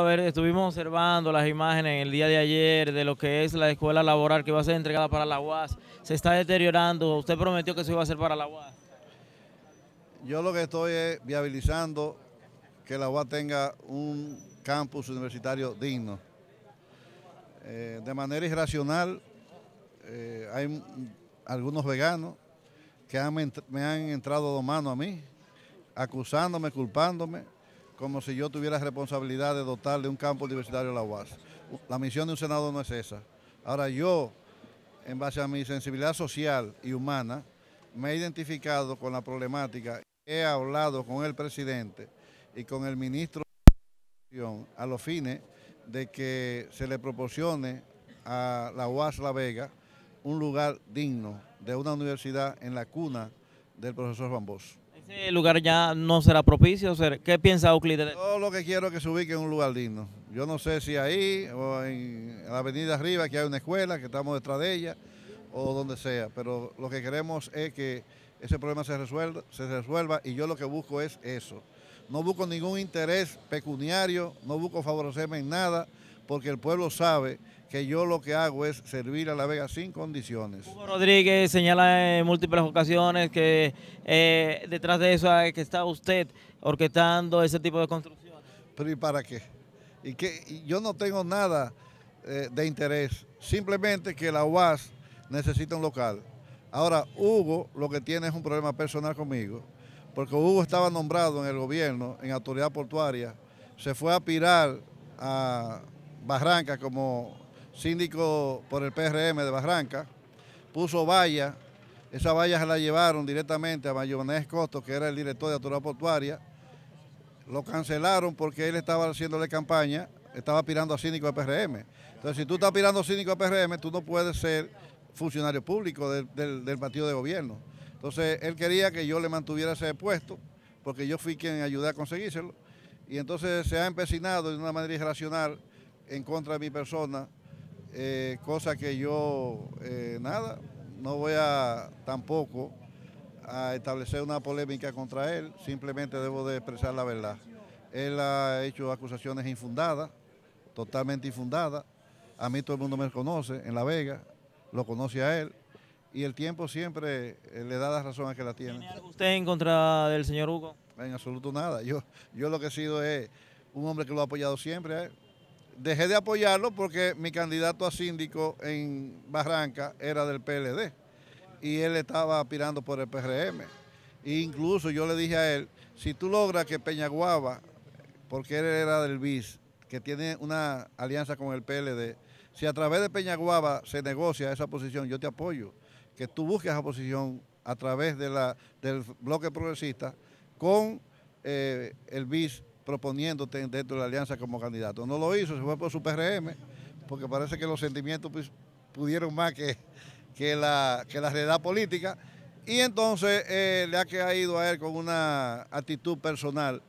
A ver, estuvimos observando las imágenes el día de ayer de lo que es la escuela laboral que va a ser entregada para la UAS. Se está deteriorando. Usted prometió que se iba a hacer para la UAS. Yo lo que estoy es viabilizando que la UAS tenga un campus universitario digno. Eh, de manera irracional, eh, hay algunos veganos que me han entrado de mano a mí, acusándome, culpándome como si yo tuviera responsabilidad de dotarle un campo universitario a la UAS. La misión de un senador no es esa. Ahora yo, en base a mi sensibilidad social y humana, me he identificado con la problemática, he hablado con el presidente y con el ministro a los fines de que se le proporcione a la UAS La Vega un lugar digno de una universidad en la cuna del profesor Juan ¿Ese lugar ya no será propicio? ¿Qué piensa Euclides? Todo lo que quiero es que se ubique en un lugar digno. Yo no sé si ahí o en la avenida arriba, que hay una escuela, que estamos detrás de ella, o donde sea. Pero lo que queremos es que ese problema se resuelva, se resuelva y yo lo que busco es eso. No busco ningún interés pecuniario, no busco favorecerme en nada porque el pueblo sabe que yo lo que hago es servir a La Vega sin condiciones. Hugo Rodríguez señala en múltiples ocasiones que eh, detrás de eso que está usted orquestando ese tipo de construcciones. Pero ¿y para qué? Y que yo no tengo nada eh, de interés, simplemente que la UAS necesita un local. Ahora, Hugo lo que tiene es un problema personal conmigo, porque Hugo estaba nombrado en el gobierno, en autoridad portuaria, se fue a pirar a Barranca como síndico por el PRM de Barranca, puso valla, esas vallas se la llevaron directamente a Mayonés Costo, que era el director de autoridad portuaria, lo cancelaron porque él estaba haciéndole campaña, estaba pirando a síndico de PRM. Entonces, si tú estás pirando a síndico de PRM, tú no puedes ser funcionario público del, del partido de gobierno. Entonces, él quería que yo le mantuviera ese puesto, porque yo fui quien ayudé a conseguírselo. Y entonces se ha empecinado de una manera irracional en contra de mi persona, eh, cosa que yo, eh, nada, no voy a tampoco a establecer una polémica contra él, simplemente debo de expresar la verdad. Él ha hecho acusaciones infundadas, totalmente infundadas, a mí todo el mundo me conoce en La Vega, lo conoce a él, y el tiempo siempre eh, le da la razón a que la tiene. ¿Tiene algo usted en contra del señor Hugo? En absoluto nada. Yo, yo lo que he sido es un hombre que lo ha apoyado siempre a él dejé de apoyarlo porque mi candidato a síndico en Barranca era del PLD y él estaba aspirando por el PRM. E incluso yo le dije a él, si tú logras que Peñaguaba, porque él era del BIS, que tiene una alianza con el PLD, si a través de Peñaguaba se negocia esa posición, yo te apoyo, que tú busques esa posición a través de la, del bloque progresista con eh, el BIS proponiéndote dentro de la alianza como candidato. No lo hizo, se fue por su PRM, porque parece que los sentimientos pues, pudieron más que, que, la, la realidad política. Y entonces eh, le ha ido a él con una actitud personal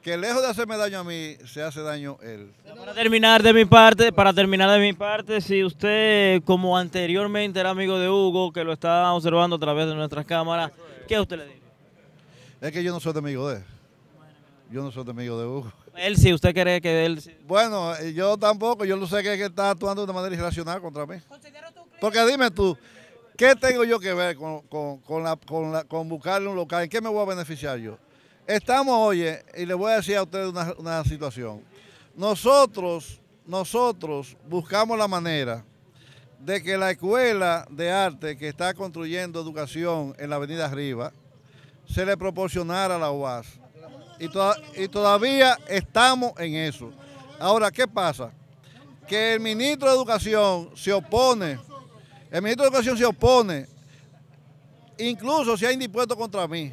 que lejos de hacerme daño a mí, se hace daño él. Para terminar de mi parte, para terminar de mi parte, si usted, como anteriormente era amigo de Hugo, que lo está observando a través de nuestras cámaras, ¿qué usted le dice? Es que yo no soy amigo de él. Yo no soy amigo de Hugo. Él sí, ¿usted cree que él sí? Bueno, eh, yo tampoco, yo no sé que, que está actuando de manera irracional contra mí. Porque dime tú, ¿qué tengo yo que ver con, la, con, buscarle un local? ¿En qué me voy a beneficiar yo? Estamos, oye, y le voy a decir a usted una, una situación. Nosotros, nosotros buscamos la manera de que la escuela de arte que está construyendo educación en la avenida Arriba se le proporcionara a la UAS y, todavía estamos en eso. Ahora, ¿qué pasa? Que el ministro de Educación se opone, el ministro de Educación se opone, incluso se ha indispuesto contra mí,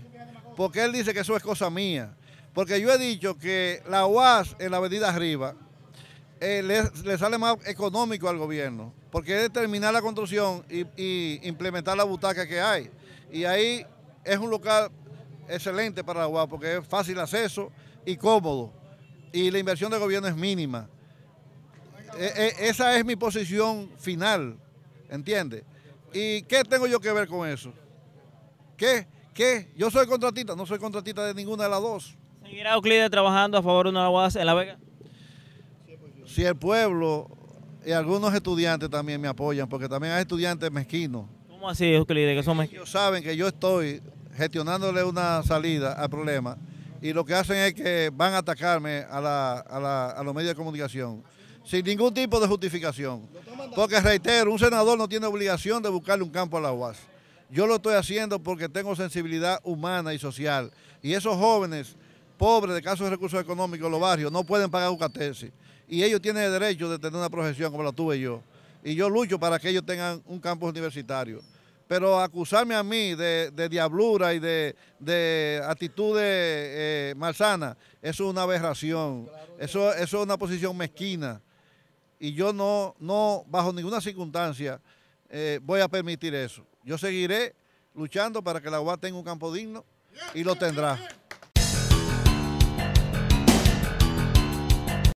porque él dice que eso es cosa mía. Porque yo he dicho que la UAS en la avenida arriba eh, le, sale más económico al gobierno, porque es terminar la construcción y, implementar la butaca que hay. Y ahí es un local excelente para la UAS porque es fácil acceso y cómodo. Y la inversión de gobierno es mínima. E, e, esa es mi posición final, entiende ¿Y qué tengo yo que ver con eso? ¿Qué? ¿Qué? Yo soy contratista, no soy contratista de ninguna de las dos. ¿Seguirá Euclide trabajando a favor de una UAS en La Vega? Si el pueblo y algunos estudiantes también me apoyan, porque también hay estudiantes mezquinos. ¿Cómo así, Euclide, que son mezquinos? Ellos saben que yo estoy gestionándole una salida al problema y lo que hacen es que van a atacarme a, la, a, la, a los medios de comunicación sin ningún tipo de justificación. Porque reitero, un senador no tiene obligación de buscarle un campo a la UAS. Yo lo estoy haciendo porque tengo sensibilidad humana y social. Y esos jóvenes pobres de casos de recursos económicos en los barrios no pueden pagar un catesis. Y ellos tienen derecho de tener una profesión como la tuve yo. Y yo lucho para que ellos tengan un campo universitario pero acusarme a mí de, diablura y de, actitudes eh, malsanas, eso es una aberración, eso, es una posición mezquina. Y yo no, no bajo ninguna circunstancia, eh, voy a permitir eso. Yo seguiré luchando para que la UAS tenga un campo digno y lo tendrá.